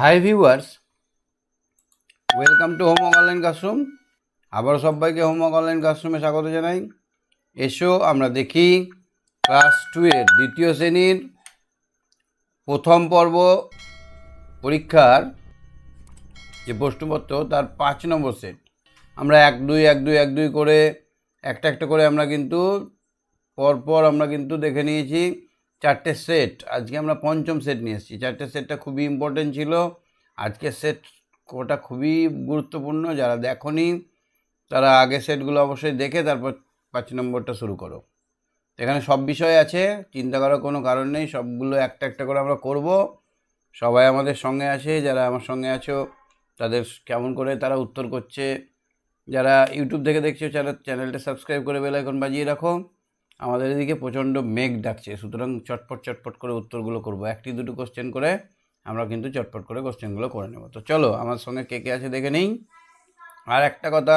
High viewers welcome to homework online classroom আবার সবাইকে homework online ক্লাসরুমে স্বাগত জানাই এসো আমরা দেখি ক্লাস টুয়ের দ্বিতীয় শ্রেণীর প্রথম পর্ব পরীক্ষার যে প্রশ্নপত্র তার পাঁচ নম্বর সেট আমরা এক দুই এক দুই এক দুই করে একটা একটা করে আমরা কিন্তু পরপর আমরা কিন্তু দেখে নিয়েছি চারটে সেট আজকে আমরা পঞ্চম সেট নিয়ে এসেছি চারটে সেটটা খুবই ইম্পর্টেন্ট ছিল আজকের সেট ওটা খুবই গুরুত্বপূর্ণ যারা দেখনি তারা আগে সেটগুলো অবশ্যই দেখে তারপর পাঁচ নম্বরটা শুরু করো এখানে সব বিষয় আছে চিন্তা করার কোনো কারণ নেই সবগুলো একটা একটা করে আমরা করব সবাই আমাদের সঙ্গে আছে যারা আমার সঙ্গে আছো তাদের কেমন করে তারা উত্তর করছে যারা ইউটিউব থেকে দেখছো চ্যানেলটা সাবস্ক্রাইব করে বেলাইকন বাজিয়ে রাখো আমাদের এদিকে প্রচণ্ড মেঘ ডাকছে সুতরাং চটপট চটপট করে উত্তরগুলো করব একটি দুটো কোশ্চেন করে আমরা কিন্তু চটপট করে কোশ্চেনগুলো করে নেব তো চলো আমার সঙ্গে কে কে আছে দেখে নেই আর একটা কথা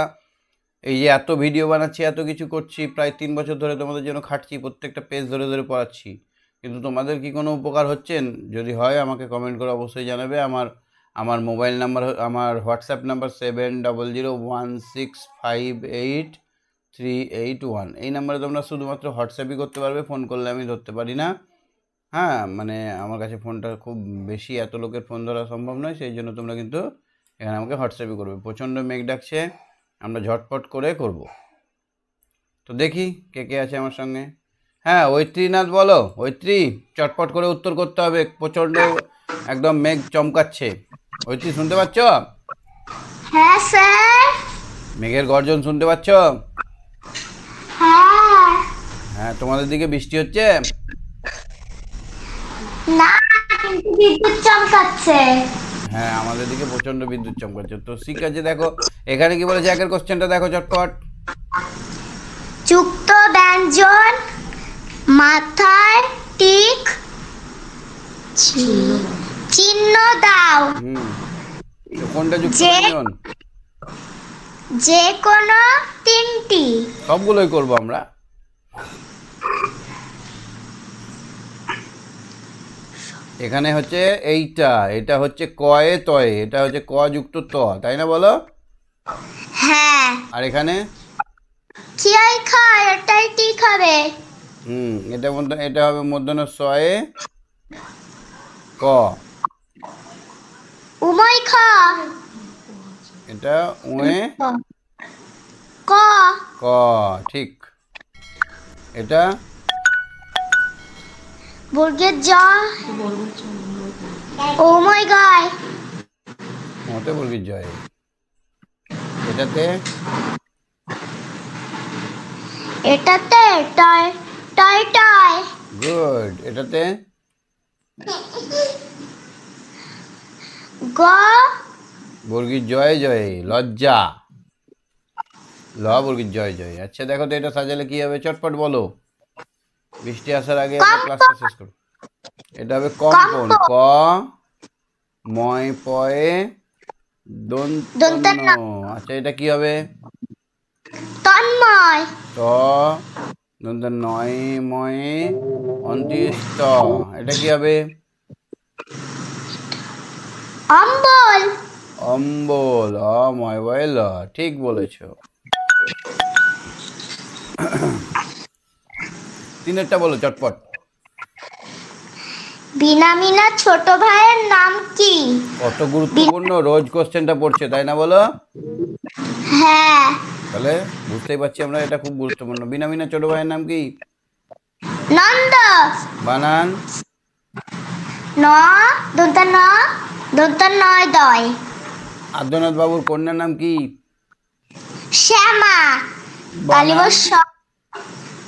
এই যে এত ভিডিও বানাচ্ছি এত কিছু করছি প্রায় তিন বছর ধরে তোমাদের জন্য খাটছি প্রত্যেকটা পেজ ধরে ধরে পড়াচ্ছি কিন্তু তোমাদের কি কোনো উপকার হচ্ছেন যদি হয় আমাকে কমেন্ট করে অবশ্যই জানাবে আমার আমার মোবাইল নাম্বার আমার WhatsApp number seven double zero one six five eight three eight one এই নাম্বারে তোমরা শুধুমাত্র হোয়াটসঅ্যাপই করতে পারবে ফোন করলে আমি ধরতে পারি না হ্যাঁ মানে আমার কাছে ফোনটা খুব বেশি এত লোকের ফোন ধরা সম্ভব নয় সেই জন্য তোমরা কিন্তু এখানে আমাকে হোয়াটসঅ্যাপই করবে প্রচণ্ড মেঘ ডাকছে আমরা ঝটপট করে করব তো দেখি কে কে আছে আমার সঙ্গে হ্যাঁ ঐত্রীনাথ বলো ঐত্রী চটপট করে উত্তর করতে হবে প্রচণ্ড একদম মেঘ চমকাচ্ছে ঐত্রী শুনতে পাচ্ছ হ্যাঁ স্যার মেঘের গর্জন শুনতে পাচ্ছ হ্যাঁ তোমাদের দিকে বৃষ্টি হচ্ছে না কিন্তু বিদ্যুৎ চমকাচ্ছে হ্যাঁ আমাদের দিকে প্রচন্ড বিদ্যুৎ চমকাচ্ছে তো ঠিক আছে দেখো এখানে কি বলেছে একের কোশ্চেনটা দেখো চটপট যুক্ত ব্যঞ্জন মাথার টিক চিহ্ন দাও কোনটা যুক্ত ব্যঞ্জন যে কোনো তিনটি সবগুলোই করব আমরা এখানে হচ্ছে এইটা এটা হচ্ছে কয়ে তয়ে এটা হচ্ছে ক যুক্ত ত তাই না বলো হ্যাঁ আর এখানে আই খায় এটাই ঠিক খাবে হুম এটা মধ্য এটা হবে মধ্যন সয়ে ক উমাই খা এটা উয়ে ক ক ঠিক এটা বর্গের Joy. ও মাই god. মতে বর্গের জয় এটাতে এটাতে টাই টাই টাই গুড এটাতে গ মুরগির জয় জয় লজ্জা ল মুরগির জয় জয় আচ্ছা দেখো তো এটা সাজালে কি হবে চটপট বলো বৃষ্টি আসার আগে ক্লাসটা শেষ করো এটা হবে কম্পন ক ময় পয়ে দন্ত আচ্ছা এটা কি হবে ত দন্ত নয় ময়ে এটা কি হবে অম্বল ঠিক বলেছ তিনেরটা বলো চটপট বিনামিনা ছোট ভাইয়ের নাম কি কত গুরুত্বপূর্ণ রোজ কোশ্চেনটা পড়ছে তাই না বলো হ্যাঁ তাহলে বুঝতে পারছি আমরা এটা খুব গুরুত্বপূর্ণ বিনামিনা ছোট ভাইয়ের নাম কি নন্দ বানান ন দন্ত ন দন্ত নয় দয় আদ্যনাথ বাবুর কন্যার নাম কি শ্যামা তালিবর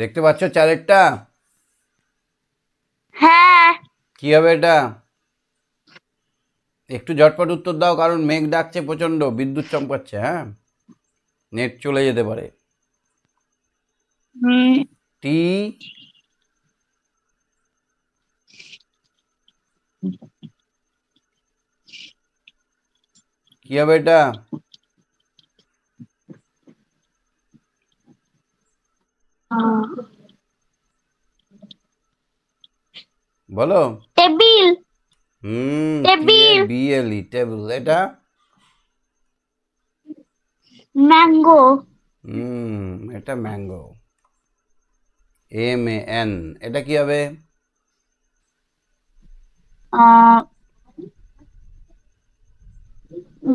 দেখতে পাচ্ছ চারেরটা হ্যাঁ কি হবে এটা একটু ঝটপট উত্তর দাও কারণ মেঘ ডাকছে প্রচন্ড বিদ্যুৎ চমকাচ্ছে হ্যাঁ নেট চলে যেতে পারে টি কি হবে এটা বলো টেবিল হুম টেবিল বিএলই টেবিল এটা ম্যাঙ্গো হুম এটা ম্যাঙ্গো এম এন এটা কি হবে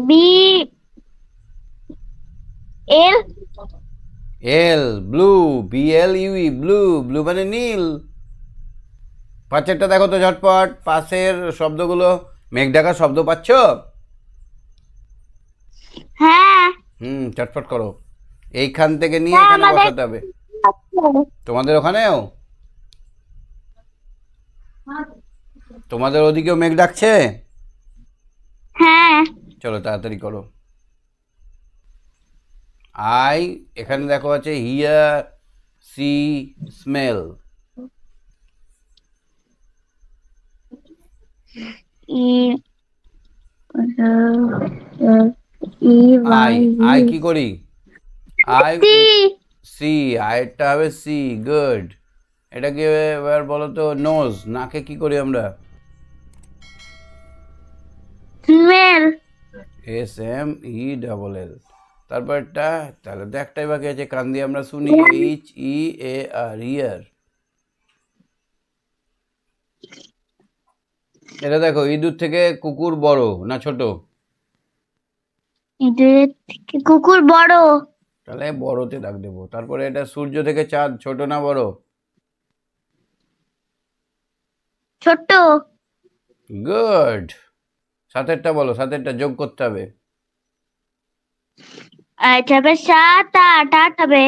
B L L blue B L U E blue blue মানে নীল পাঁচেরটা দেখো তো ঝটপট পাশের শব্দগুলো মেঘ ডাকার শব্দ পাচ্ছ হ্যাঁ হুম চটপট করো এইখান থেকে নিয়ে হ্যাঁ, এখানে বসাতে হবে তোমাদের ওখানেও তোমাদের ওদিকেও মেঘ ডাকছে হ্যাঁ চলো তাড়াতাড়ি করো আই এখানে দেখো আছে হিয়ার সি স্মেল আই কি করি আই সি আইটা হবে সি গুড এটাকে এবার বলো তো নোজ নাকে কি করি আমরা smell S M E double L তারপরটা তাহলে তো একটাই বাকি আছে কান দিয়ে আমরা শুনি এইচ ই এ আর ইয়ার এটা দেখো ইঁদুর থেকে কুকুর বড় না ছোট ইঁদুর থেকে কুকুর বড় তাহলে বড়তে ডাক দেবো তারপরে এটা সূর্য থেকে চাঁদ ছোট না বড় ছোট গুড সাতেরটা বলো সাতেরটা যোগ করতে হবে আচ্ছা হবে সাত আট আট হবে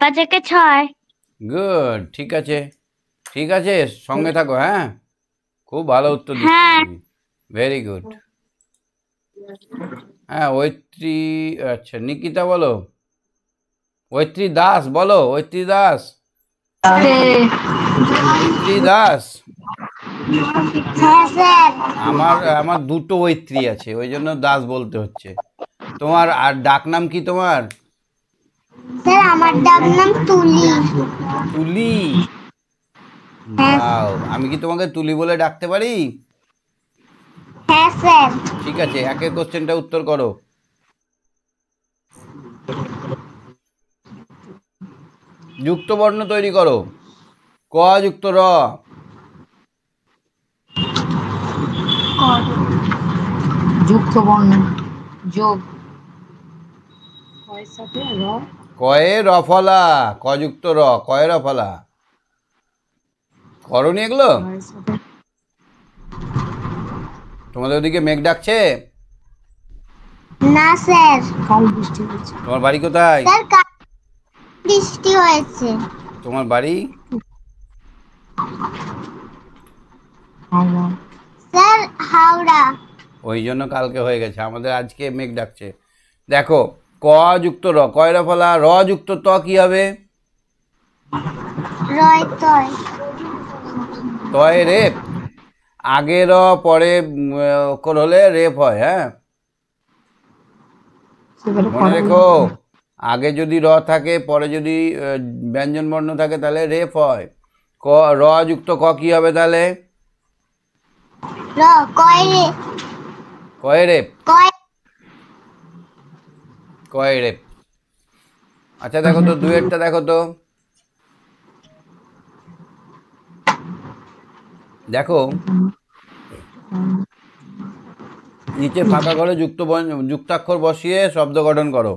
পাঁচ একে ছয় গুড ঠিক আছে ঠিক আছে সঙ্গে থাকো হ্যাঁ খুব ভালো উত্তর দিচ্ছি ভেরি গুড হ্যাঁ ঐত্রী হ্যাঁ, আচ্ছা নিকিতা বলো ঐত্রী দাস বলো ঐত্রী দাস ঐত্রী হ্যাঁ। দাস আমার আমার দুটো ঐত্রী আছে ওই জন্য দাস বলতে হচ্ছে তোমার আর ডাক নাম কি তোমার স্যার আমার ডাকনাম তুলি তুলি হ্যাঁ। আমি কি তোমাকে তুলি বলে ডাকতে পারি হ্যাঁ, ঠিক আছে একের কোশ্চেনটা উত্তর করো যুক্ত বর্ণ তৈরি করো ক যুক্ত র যুক্ত বর্ণ যোগ কয়ে রফলা কযুক্ত র কয়ে রফলা এগুলো তোমাদের ওদিকে মেঘ ডাকছে না স্যার তোমার বাড়ি কোথায় বৃষ্টি হয়েছে তোমার বাড়ি স্যার হাওড়া ওই জন্য কালকে হয়ে গেছে আমাদের আজকে মেঘ ডাকছে দেখো ক যুক্ত র কয়রা ফলা র যুক্ত ত কি হবে তয় রেপ আগে র পরে অক্ষর হলে রেপ হয় হ্যাঁ মনে রেখো আগে যদি র থাকে পরে যদি ব্যঞ্জন বর্ণ থাকে তাহলে রেপ হয় ক র যুক্ত ক কি হবে তাহলে কয় রেপ কয় রেপ আচ্ছা দেখো তো দুয়েরটা দেখো তো দেখো নিচে ফাঁকা করে যুক্ত যুক্তাক্ষর বসিয়ে শব্দ গঠন করো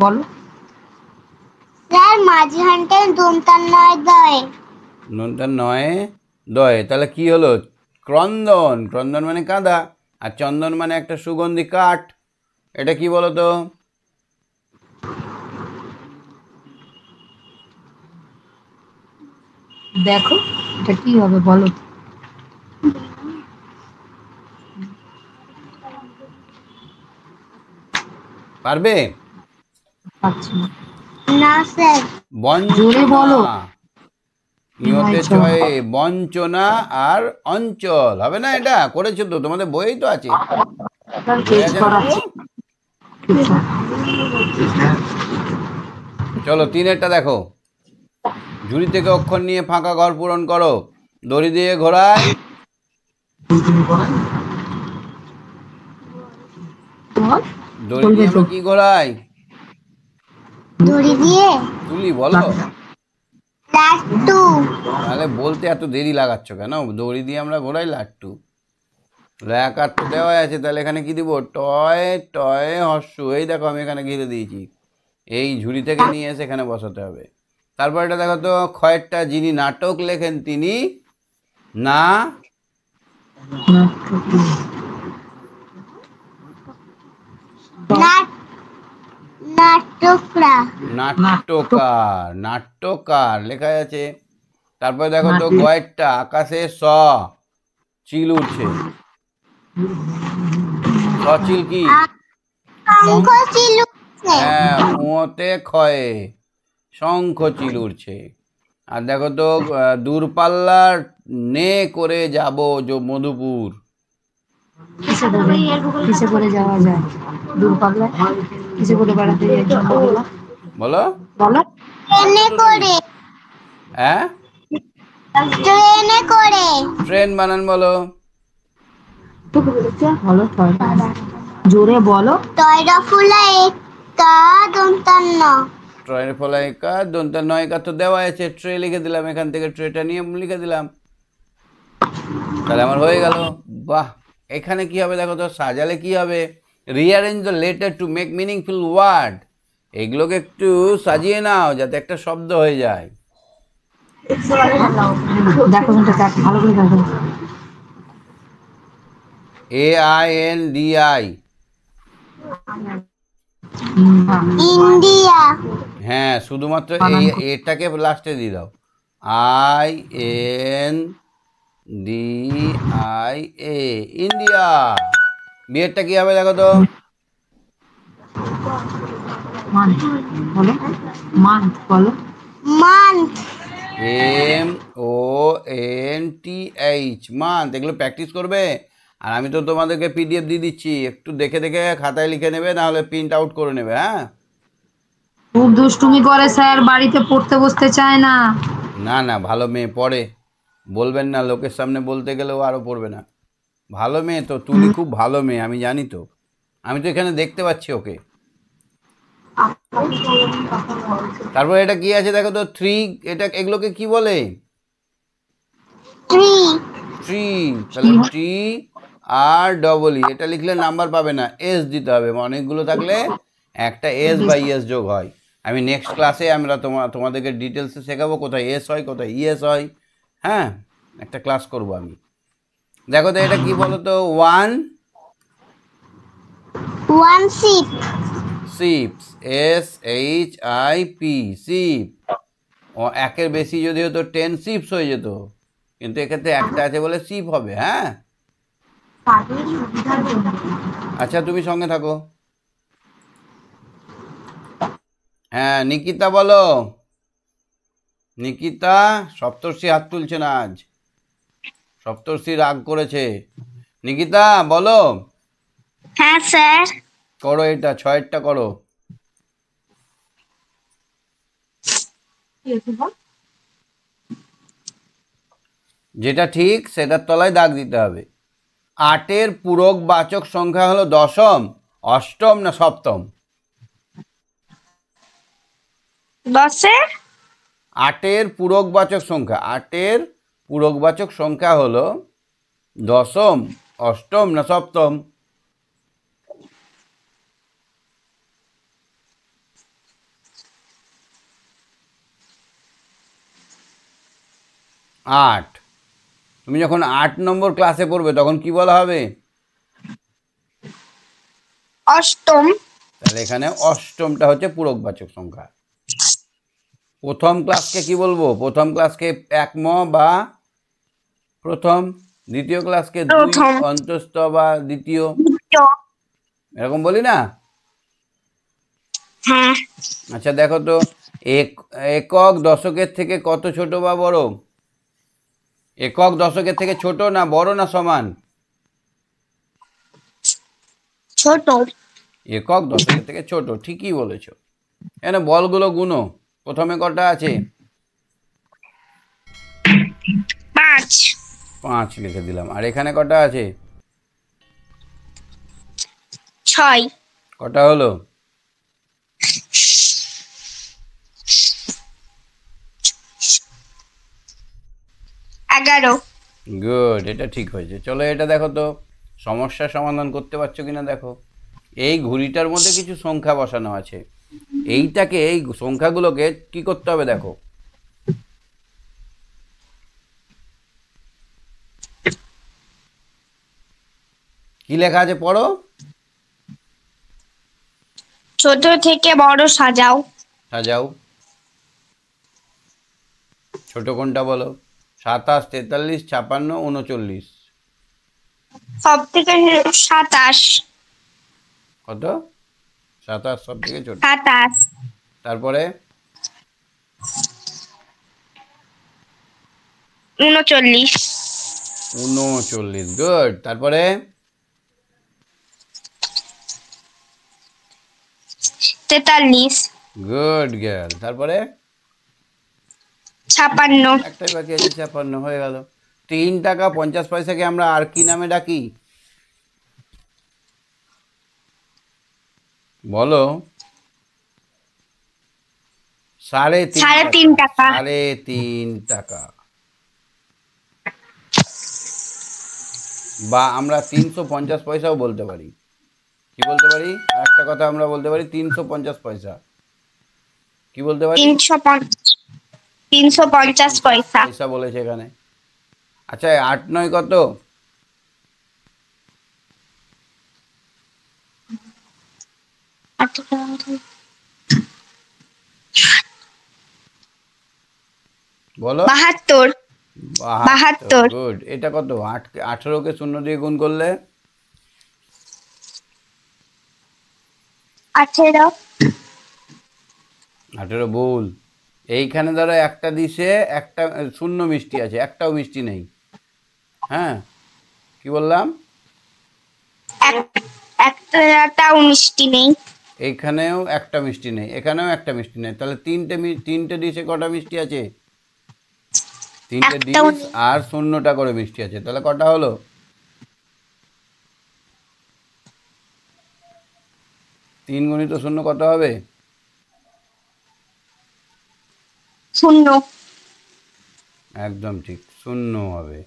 বলো স্যার মাঝখানটায় দন্তার নয় দয় দন্তার নয় দয় তাহলে কি হলো ক্রন্দন ক্রন্দন মানে কাঁদা আর চন্দন মানে একটা সুগন্ধি কাঠ এটা কি বলতো দেখো এটা কি হবে বলো পারবে না স্যার বলো নিয়তে ছয় আচ্ছা। বঞ্চনা আর অঞ্চল হবে না এটা করেছ তো তোমাদের বইয়েই তো আছে চলো তিনেরটা দেখো ঝুড়ি থেকে অক্ষর নিয়ে ফাঁকা ঘর পূরণ করো দড়ি দিয়ে ঘোরায় দড়ি দিয়ে কি ঘোরায় দড়ি দিয়ে তুলি বলো লাট্টু তাহলে বলতে এত দেরি লাগাচ্ছ কেন দড়ি দিয়ে আমরা ঘোরাই লাট্টু লয়াকার তো দেওয়াই আছে তাহলে এখানে কি দিব টয় টয় হস্য এই দেখো আমি এখানে ঘিরে দিয়েছি এই ঝুড়ি থেকে নিয়ে এসে এখানে বসাতে হবে তারপর এটা দেখো তো খয়েরটা যিনি নাটক লেখেন তিনি না নাটক নাট্যকার নাট্যকার লেখা আছে তারপরে দেখো তো কয়েকটা আকাশে স চিল উঠছে সচিল কি হ্যাঁ উঁতে ক্ষয়ে শঙ্খ চিল উড়ছে আর দেখো তো দূরপাল্লার নে করে যাব যে মধুপুর কিসে করে যাওয়া যায় দূরপাল্লা কিছু বলে বেড়াতে বলো বলো ট্রেনে করে হ্যাঁ ট্রেনে করে ট্রেন বানান বলো বলো জোরে বলো টয়রা ফুলা একা তো দেওয়া আছে ট্রে লিখে দিলাম এখান থেকে ট্রেটা নিয়ে লিখে দিলাম তাহলে আমার হয়ে গেল বাহ এখানে কি হবে দেখো তো সাজালে কি হবে rearrange the letter to make meaningful word এগুলোকে একটু সাজিয়ে নাও যাতে একটা শব্দ হয়ে যায় A I N D I India হ্যাঁ শুধুমাত্র এই এটাকে লাস্টে দিয়ে দাও I N D I A India বিয়েরটা কি হবে দেখো তো এন টি এইচ মান্থ এগুলো প্র্যাকটিস করবে আর আমি তো তোমাদেরকে পিডিএফ দিয়ে দিচ্ছি একটু দেখে দেখে খাতায় লিখে নেবে না হলে প্রিন্ট আউট করে নেবে হ্যাঁ খুব দুষ্টুমি করে স্যার বাড়িতে পড়তে বসতে চায় না না না ভালো মেয়ে পড়ে বলবেন না লোকের সামনে বলতে গেলেও আরো পড়বে না ভালো মেয়ে তো তুলি খুব ভালো মেয়ে আমি জানি তো আমি তো এখানে দেখতে পাচ্ছি ওকে তারপর এটা কি আছে দেখো তো থ্রি এটা এগুলোকে কি বলে থ্রি তাহলে ট্রি আর ডবল ই এটা লিখলে নাম্বার পাবে না এস দিতে হবে অনেকগুলো থাকলে একটা এস বা ইএস যোগ হয় আমি নেক্সট ক্লাসে আমরা তোমার তোমাদেরকে ডিটেলসে শেখাবো কোথায় এস হয় কোথায় ইএস e হয় হ্যাঁ একটা ক্লাস করব আমি দেখো তো এটা কি বলো তো one one sip sips S H I P sip একের বেশি যদি হতো টেন সিপস হয়ে যেত কিন্তু এক্ষেত্রে একটা আছে বলে সিপ হবে হ্যাঁ আচ্ছা তুমি সঙ্গে থাকো হ্যাঁ নিকিতা বলো নিকিতা সপ্তর্ষি হাত তুলছে না আজ সপ্তর্ষি রাগ করেছে নিকিতা বলো হ্যাঁ স্যার করো এটা ছয়েরটা করো যেটা ঠিক সেটার তলায় দাগ দিতে হবে আটের পূরক বাচক সংখ্যা হলো দশম অষ্টম না সপ্তম আটের পূরক বাচক সংখ্যা আটের পূরকবাচক সংখ্যা হলো দশম অষ্টম না সপ্তম আট তুমি যখন আট নম্বর ক্লাসে পড়বে তখন কি বলা হবে অষ্টম তাহলে এখানে অষ্টমটা হচ্ছে পূরকবাচক সংখ্যা প্রথম ক্লাসকে কি বলবো প্রথম ক্লাসকে একম বা প্রথম দ্বিতীয় ক্লাসকে অন্তস্থ বা দ্বিতীয় এরকম বলি না হ্যাঁ। আচ্ছা দেখো তো একক দশকের থেকে কত ছোট বা বড় একক দশকের থেকে ছোট না বড় না সমান ছোট একক দশকের থেকে ছোট ঠিকই বলেছো এখানে বলগুলো গুনো প্রথমে কটা আছে পাঁচ পাঁচ লিখে দিলাম আর এখানে কটা আছে ছয় কটা হলো এগারো গুড এটা ঠিক হয়েছে চলো এটা দেখো তো সমস্যা সমাধান করতে পারছো কিনা দেখো এই ঘুড়িটার মধ্যে কিছু সংখ্যা বসানো আছে এইটাকে এই সংখ্যাগুলোকে কি করতে হবে দেখো কি লেখা আছে পড়ো ছোট থেকে বড় সাজাও সাজাও ছোট কোনটা বলো সাতাশ তেতাল্লিশ ছাপান্ন উনচল্লিশ সব থেকে সাতাশ কত সাতাশ সব থেকে ছোট সাতাশ তারপরে উনচল্লিশ উনচল্লিশ গুড তারপরে তেতাল্লিশ গুড গার্ল তারপরে ছাপান্ন একটাই বাকি আছে ছাপান্ন হয়ে গেল তিন টাকা পঞ্চাশ পয়সাকে আমরা আর কি নামে ডাকি বলো সাড়ে তিন টাকা সাড়ে তিন টাকা বা আমরা তিনশো পঞ্চাশ পয়সাও বলতে পারি কি বলতে পারি আর একটা কথা আমরা বলতে পারি তিনশো পঞ্চাশ পয়সা কি বলতে পারি তিনশো পঞ্চাশ পয়সা পয়সা বলেছে এখানে আচ্ছা আট নয় কত বলো বাহাত্তর বাহাত্তর গুড এটা কত আট আঠেরোকে শূন্য দিয়ে গুণ করলে আঠেরো আঠেরো ভুল এইখানে ধরো একটা দিশে একটা শূন্য মিষ্টি আছে একটাও মিষ্টি নেই হ্যাঁ কি বললাম একটাও মিষ্টি নেই এইখানেও একটা মিষ্টি নেই এখানেও একটা মিষ্টি নেই তাহলে তিনটে তিনটে ডিশে কটা মিষ্টি আছে তিনটে ডিশ আর শূন্যটা করে মিষ্টি আছে তাহলে কটা হলো তিন গুণিত শূন্য কত হবে শূন্য একদম ঠিক শূন্য হবে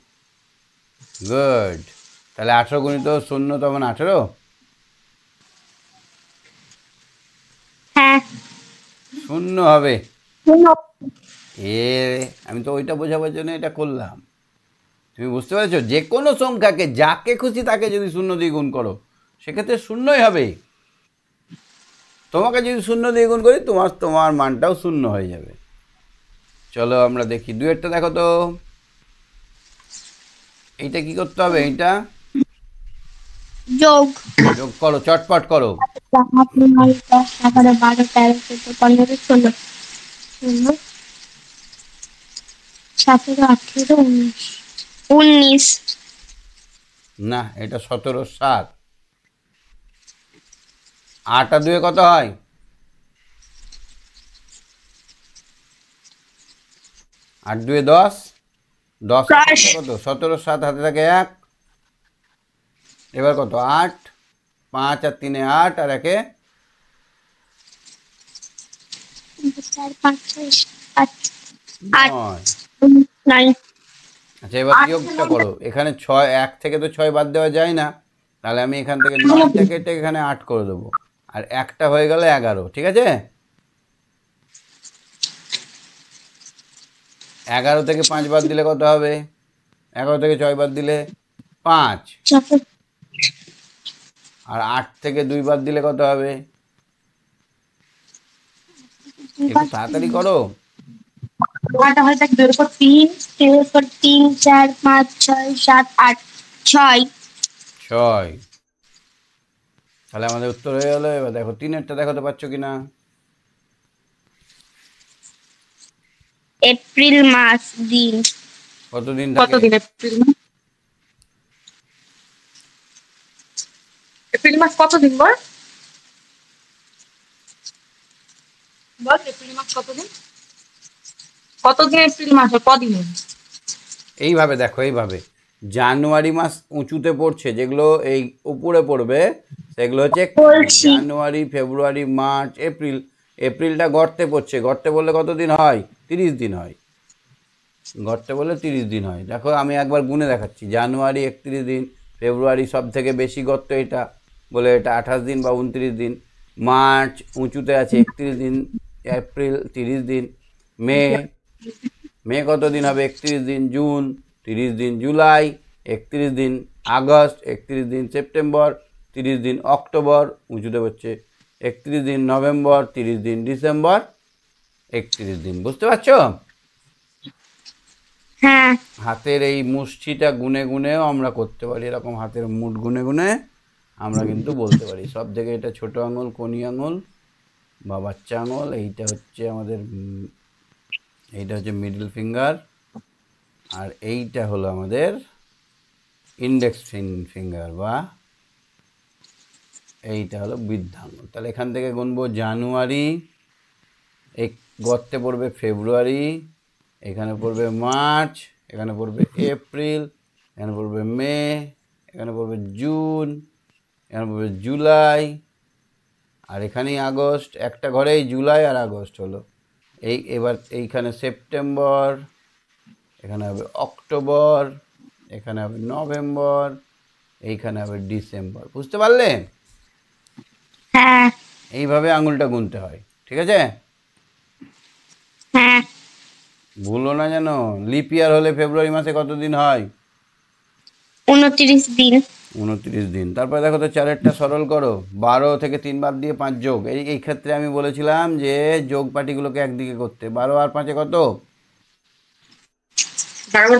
গুড তাহলে আঠেরো গুণিত শূন্য তখন আঠেরো হ্যাঁ। শূন্য হবে এ আমি তো ওইটা বোঝাবার জন্য এটা করলাম তুমি বুঝতে পেরেছো যে কোনো সংখ্যাকে যাকে খুশি তাকে যদি শূন্য দিয়ে গুণ করো সেক্ষেত্রে শূন্যই হবে তোমাকে যদি শূন্য দিয়ে গুণ করি তোমার তোমার মানটাও শূন্য হয়ে যাবে চলো আমরা দেখি দুয়েরটা দেখো তো এইটা কি করতে হবে এইটা যোগ যোগ করো চটপট করো না এটা সতেরো সাত আট আর দুয়ে কত হয় আট দুয়ে দশ দশ কত সতেরো সাত হাতে থাকে এক এবার কত আট পাঁচ আর তিনে আট আর একে আচ্ছা এবার বিয়োগটা করো এখানে ছয় এক থেকে তো ছয় বাদ দেওয়া যায় না তাহলে আমি এখান থেকে নয় থেকে এখানে আট করে দেবো আর একটা হয়ে গেল এগারো ঠিক আছে এগারো থেকে পাঁচ বাদ দিলে কত হবে এগারো থেকে ছয় বাদ দিলে পাঁচ আর আট থেকে দুই বাদ দিলে কত হবে একটু তাড়াতাড়ি করো ছয় তাহলে আমাদের উত্তর হয়ে গেলো এবার দেখো তিনেরটা দেখাতে পারছো কিনা এপ্রিল মাস দিন কতদিন কতদিন এপ্রিল মাস এপ্রিল মাস কতদিন বল বল এপ্রিল মাস কতদিন কতদিন এপ্রিল মাস কদিন এইভাবে দেখো এইভাবে জানুয়ারি মাস উঁচুতে পড়ছে যেগুলো এই উপরে পড়বে সেগুলো হচ্ছে জানুয়ারি ফেব্রুয়ারি মার্চ এপ্রিল এপ্রিলটা গর্তে পড়ছে গর্তে বললে কতদিন হয় তিরিশ দিন হয় গর্তে বললে তিরিশ দিন হয় দেখো আমি একবার গুনে দেখাচ্ছি জানুয়ারি একত্রিশ দিন ফেব্রুয়ারি সব থেকে বেশি গর্ত এটা বলে এটা আঠাশ দিন বা উনত্রিশ দিন মার্চ উঁচুতে আছে একত্রিশ দিন এপ্রিল তিরিশ দিন মে মে কত দিন হবে একত্রিশ দিন জুন তিরিশ দিন জুলাই একত্রিশ দিন আগস্ট একত্রিশ দিন সেপ্টেম্বর তিরিশ দিন অক্টোবর উঁচুতে হচ্ছে একত্রিশ দিন নভেম্বর তিরিশ দিন ডিসেম্বর একত্রিশ দিন বুঝতে পারছো হ্যাঁ। হাতের এই মুষ্টিটা গুনে গুনেও আমরা করতে পারি এরকম হাতের মুঠ গুনে গুনে আমরা কিন্তু বলতে পারি সব থেকে এটা ছোট আঙুল কনি আঙুল বা বাচ্চা আঙুল এইটা হচ্ছে আমাদের এইটা হচ্ছে মিডল ফিঙ্গার আর এইটা হলো আমাদের ইন্ডেক্স ফিঙ্গার বা এইটা হলো বৃদ্ধাঙ্গ তাহলে এখান থেকে গুনবো জানুয়ারি এক গর্তে পড়বে ফেব্রুয়ারি এখানে পড়বে মার্চ এখানে পড়বে এপ্রিল এখানে পড়বে মে এখানে পড়বে জুন এখানে পড়বে জুলাই আর এখানেই আগস্ট একটা ঘরেই জুলাই আর আগস্ট হলো এই এবার এইখানে সেপ্টেম্বর এখানে হবে অক্টোবর এখানে হবে নভেম্বর এইখানে হবে ডিসেম্বর বুঝতে পারলে হ্যাঁ। এইভাবে আঙুলটা গুনতে হয় ঠিক আছে হ্যাঁ। ভুলো না জানো লিপ ইয়ার হলে ফেব্রুয়ারি মাসে কতদিন হয় উনত্রিশ দিন দিন তারপরে দেখো তো চারেরটা সরল করো বারো থেকে তিন বাদ দিয়ে পাঁচ যোগ এই এই ক্ষেত্রে আমি বলেছিলাম যে যোগ পাটিগুলোকে একদিকে করতে বারো আর পাঁচে কত বারো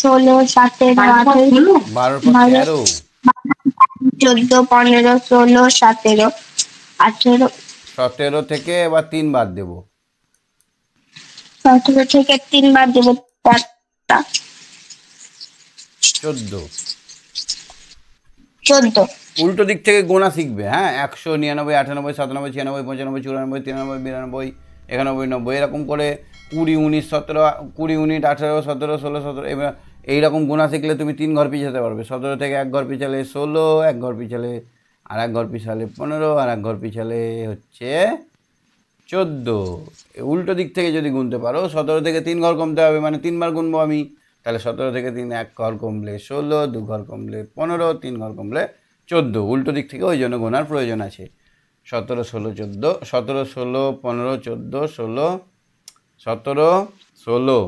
ষোলো সতেরো চোদ্দ পনেরো ষোলো সতেরো আঠেরো সতেরো থেকে এবার তিন সতেরো থেকে তিন চোদ্দ চোদ্দ উল্টো দিক থেকে গোনা শিখবে হ্যাঁ একশো নিরানব্বই আটানব্বই সাতানব্বই ছিয়ানব্বই পঁচানব্বই চুরানব্বই তিরানব্বই বিরানব্বই একানব্বই নব্বই এরকম করে কুড়ি উনিশ সতেরো কুড়ি উনিশ আঠেরো সতেরো ষোলো সতেরো এবার এইরকম গুণা শিখলে তুমি তিন ঘর পিছাতে পারবে সতেরো থেকে এক ঘর পিছালে ষোলো এক ঘর পিছালে আর এক ঘর পিছালে পনেরো আর এক ঘর পিছালে হচ্ছে চোদ্দো উল্টো দিক থেকে যদি গুনতে পারো সতেরো থেকে তিন ঘর কমতে হবে মানে তিনবার গুনবো আমি তাহলে সতেরো থেকে তিন এক ঘর কমলে ষোলো দু ঘর কমলে পনেরো তিন ঘর কমলে চোদ্দো উল্টো দিক থেকে ওই জন্য গোনার প্রয়োজন আছে সতেরো ষোলো চোদ্দো সতেরো ষোলো পনেরো চোদ্দো ষোলো সতেরো ষোলো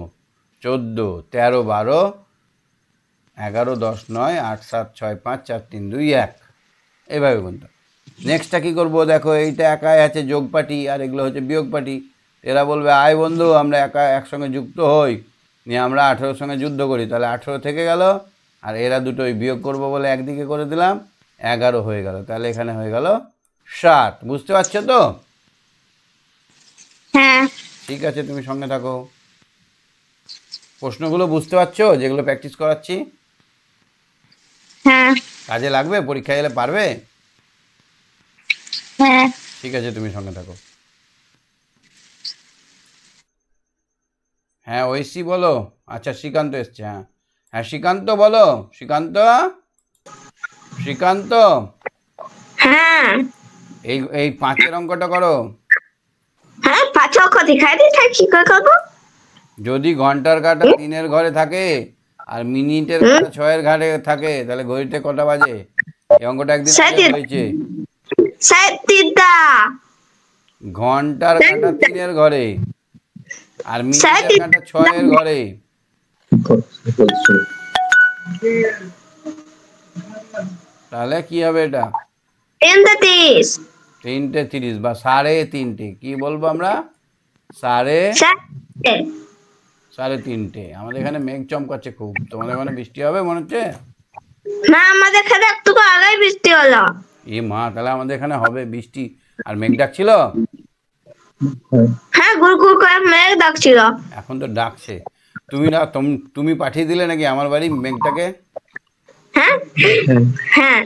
চোদ্দো তেরো বারো এগারো দশ নয় আট সাত ছয় পাঁচ চার তিন দুই এক এভাবে গুনতে নেক্সটটা কী করবো দেখো এইটা একাই আছে যোগ পাটি আর এগুলো হচ্ছে বিয়োগ পাটি এরা বলবে আয় বন্ধু আমরা একা একসঙ্গে যুক্ত হই নিয়ে আমরা আঠেরোর সঙ্গে যুদ্ধ করি তাহলে আঠেরো থেকে গেল আর এরা দুটোই বিয়োগ করবো বলে একদিকে করে দিলাম এগারো হয়ে গেল তাহলে এখানে হয়ে গেল ষাট বুঝতে পারছো তো হ্যাঁ ঠিক আছে তুমি সঙ্গে থাকো প্রশ্নগুলো বুঝতে পারছো যেগুলো প্র্যাকটিস করাচ্ছি হ্যাঁ কাজে লাগবে পরীক্ষা এলে পারবে হ্যাঁ ঠিক আছে তুমি সঙ্গে থাকো হ্যাঁ ঐশী বলো আচ্ছা শ্রীকান্ত এসছে হ্যাঁ হ্যাঁ শ্রীকান্ত বলো শ্রীকান্ত শ্রীকান্ত হ্যাঁ এই এই পাঁচের অঙ্কটা করো হ্যাঁ পাঁচ দেখায় করবো যদি ঘন্টার কাটা তিনের ঘরে থাকে আর মিনিটের কাটা ছয়ের ঘরে থাকে তাহলে ঘড়িতে কটা বাজে এই অঙ্কটা একদিন হয়েছে ঘন্টার কাটা তিনের ঘরে আর মিনিটের কাটা ছয়ের ঘরে তাহলে কি হবে এটা তিনটে তিরিশ বা সাড়ে তিনটে কি বলবো আমরা সাড়ে সাড়ে তিনটে আমাদের এখানে মেঘ চমকাচ্ছে খুব তোমাদের ওখানে বৃষ্টি হবে মনে হচ্ছে না আমাদের এখানে একটু আগেই বৃষ্টি হলো এ মা তাহলে আমাদের এখানে হবে বৃষ্টি আর মেঘ ডাকছিল হ্যাঁ গুড়গুড় করে মেঘ ডাকছিল এখন তো ডাকছে তুমি না তুমি পাঠিয়ে দিলে নাকি আমার বাড়ি মেঘটাকে হ্যাঁ।, হ্যাঁ হ্যাঁ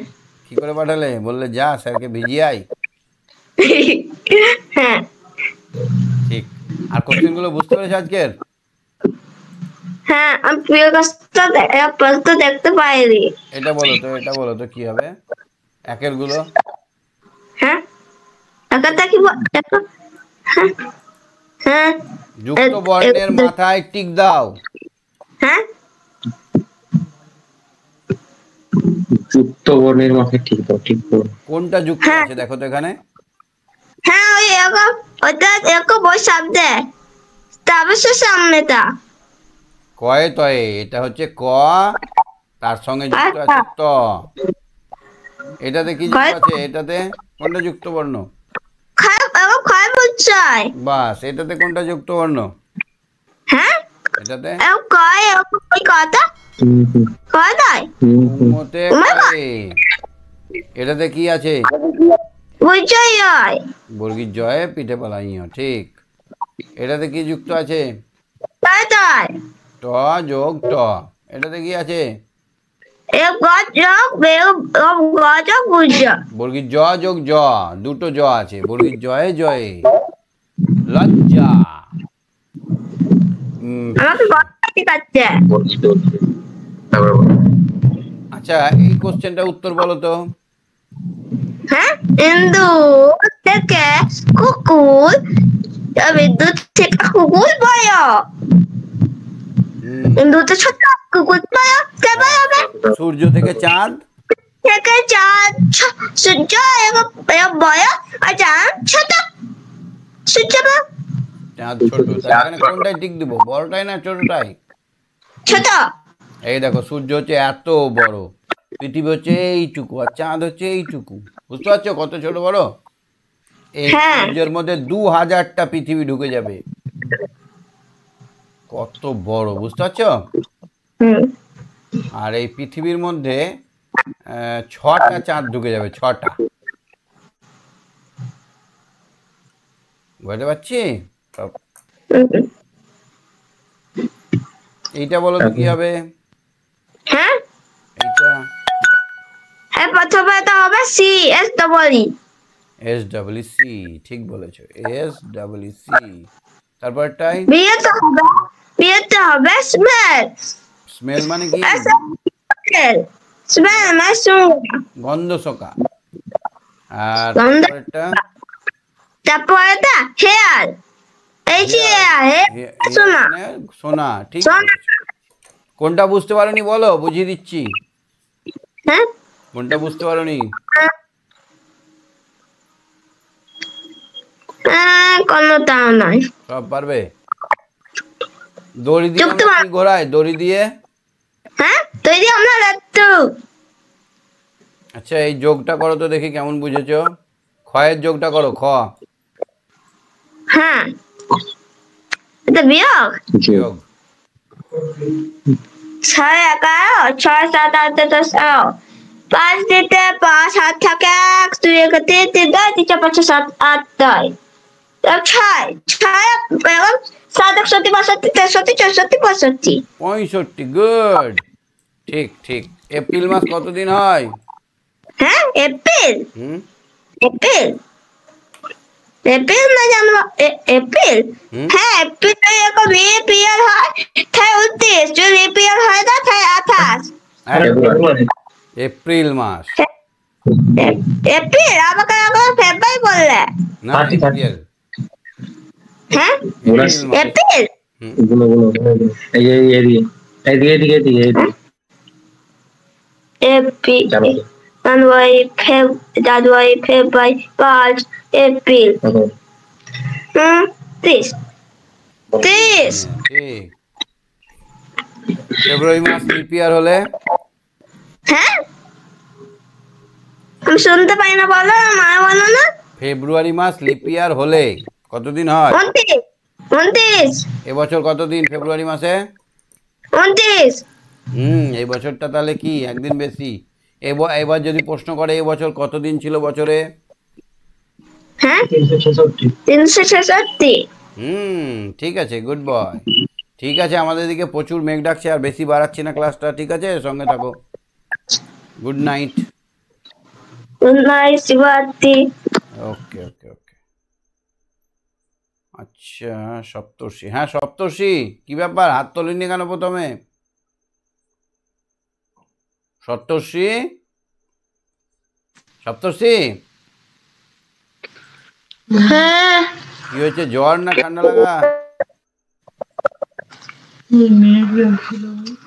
কি করে পাঠালে বললে যা স্যারকে ভিজিয়ে আয় হ্যাঁ। ঠিক আর বুঝতে পেরেছো আজকের হ্যাঁ আমি প্রিয় কাজটা প্রশ্ন দেখতে পাইনি এটা বলো তো এটা বলো তো কি হবে একের গুলো হ্যাঁ কি হ্যাঁ। হ্যাঁ। যুক্ত বর্ণের মাথায় টিক দাও হ্যাঁ যুক্ত বর্ণের মাথায় টিক দাও ঠিক কোনটা যুক্ত আছে দেখো তো এখানে হ্যাঁ ওই এরকম ওইটা এরকম ওই শব্দে তারপর সে সামনেটা কয়ে তয়ে এটা হচ্ছে ক তার সঙ্গে যুক্ত আছে আচ্ছা। ত এটাতে কি যুক্ত আছে এটাতে কোনটা যুক্ত বর্ণ বাস এটাতে কোনটা যুক্ত বর্ণ হ্যাঁ এটাতে কয় এটাতে কি আছে বর্গির জয়ে পিঠে পালাইও ঠিক এটাতে কি যুক্ত আছে এটাতে কি আছে বর্গির জ যোগ জ দুটো জ আছে বর্গির জয়ে জয়ে লজ্জা আচ্ছা এই কোশ্চেনটা উত্তর বলো তো হ্যাঁ থেকে কুকুর বিদ্যুৎ থেকে কুকুর বড় দুটো ছোট কুকুর কে সূর্য থেকে চাঁদ থেকে চাঁদ সূর্য এবং আর চাঁদ ছোট সূর্য চাঁদ ছোট তাহলে মানে কোনটাই দিব বড়টাই না ছোটটাই ছোট এই দেখো সূর্য হচ্ছে এত বড় পৃথিবী হচ্ছে এইটুকু আর চাঁদ হচ্ছে এইটুকু বুঝতে পারছো কত ছোট বড় এই হ্যাঁ। সূর্যের মধ্যে দু হাজারটা পৃথিবী ঢুকে যাবে কত বড় বুঝতে পারছো আর এই পৃথিবীর মধ্যে ছটা চাঁদ ঢুকে যাবে ছটা বুঝতে পারছি এইটা বলো কি আচ্ছা। হবে হ্যাঁ এইটা এর প্রথমে তো হবে C S W S W C ঠিক বলেছো এস ডব্লিউ সি তারপর টাই বি তারপরটাই তো হবে বি তো হবে স্মেল স্মেল মানে কি স্মেল স্মেল e, মানে গন্ধ শোকা আর তারপরটা তারপরটা হেয়ার এই যে মানে সোনা মানে সোনা ঠিক কোনটা বুঝতে পারোনি বলো বুঝিয়ে দিচ্ছি হ্যাঁ কোনটা বুঝতে পারোনি হ্যাঁ, আচ্ছা, এই যোগটা করো তো দেখি কেমন বুঝেছো খয়ের যোগটা করো খ হ্যাঁ ছয় এগারো ছয় সাত আট দশ পাঁচ দিতে পাঁচ হাত থাকে এক দুই এক তিন তিন দুই তিন চার পাঁচ সাত আট দেয় ছয় ছয় একষট্টি তেষট্টি চৌষট্টি পঁয়ষট্টি গুড হয় হ্যাঁ এপ্রিল এপ্রিল এপ্রিল না এপ্রিল হ্যাঁ এপ্রিল হয় হয় না আঠাশ হ্যাঁ, হ্যাঁ, এপ্রিল মাস এপ্রিল আমাকে আবার ফেব্রুয়ারি বললে না এপ্রিল হ্যাঁ এপ্রিল হ্যাঁ, ফেব্রুয়ারি মাস হলে হ্যাঁ? আমি শুনতে পাই না বলো মা বলো না ফেব্রুয়ারি মাস লিপ ইয়ার হলে কতদিন হয় 29 এবছর কতদিন ফেব্রুয়ারি মাসে 29 হুম এই বছরটা তাহলে কি একদিন বেশি এবার যদি প্রশ্ন করে এই বছর কতদিন ছিল বছরে হ্যাঁ 366 হুম ঠিক আছে গুড বয় ঠিক আছে আমাদের দিকে প্রচুর মেঘ ডাকছে আর বেশি বাড়াচ্ছি না ক্লাসটা ঠিক আছে সঙ্গে থাকো good night good night Shibarthi okay okay okay আচ্ছা সপ্তর্ষি হ্যাঁ সপ্তর্ষি কি ব্যাপার হাত তোলেননি কেন প্রথমে সপ্তর্ষি সপ্তর্ষি হ্যাঁ কি হয়েছে জ্বর না ঠান্ডা লাগা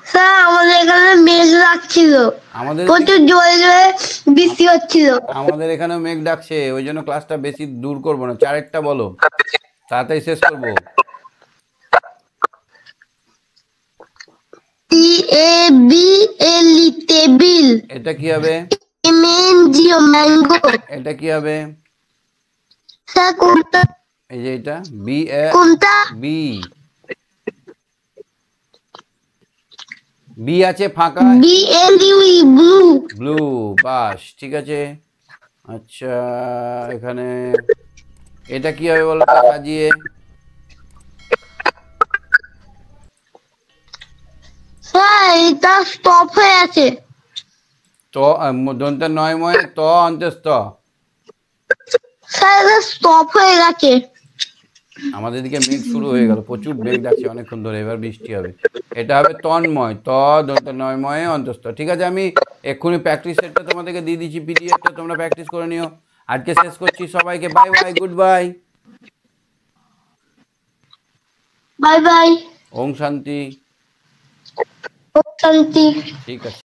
স্যার আমাদের এখানে মেঘ ডাকছিল আমাদের প্রচুর জোরে জোরে বৃষ্টি হচ্ছিল আমাদের এখানে মেঘ ডাকছে ওই জন্য ক্লাসটা বেশি দূর করব না চারেরটা বলো তাড়াতাড়ি শেষ করব টি A B L E table এটা কি হবে M N G O mango এটা কি হবে স্যার কোনটা এই যে এটা বি এ কোনটা বি বি আছে ফাঁকা B L U E blue blue বাস ঠিক আছে আচ্ছা এখানে এটা কি হবে বলো সাজিয়ে স্যার এটা স্টপ হয়ে আছে ত দন্ত নয় ময় ত অন্তস্থ স্যার স্টপ হয়ে গেছে আমাদের দিকে মেঘ শুরু হয়ে গেল প্রচুর মেঘ যাচ্ছে অনেকক্ষণ ধরে এবার বৃষ্টি হবে এটা হবে তন্ময় ত দন্ত নয়ময়ে অন্তস্থ ঠিক আছে আমি এক্ষুনি প্র্যাকটিস সেটটা তোমাদেরকে দিয়ে দিচ্ছি পিডিএফটা তোমরা প্র্যাকটিস করে নিও আজকে শেষ করছি সবাইকে bye bye good bye bye bye ওম শান্তি ওম শান্তি ঠিক আছে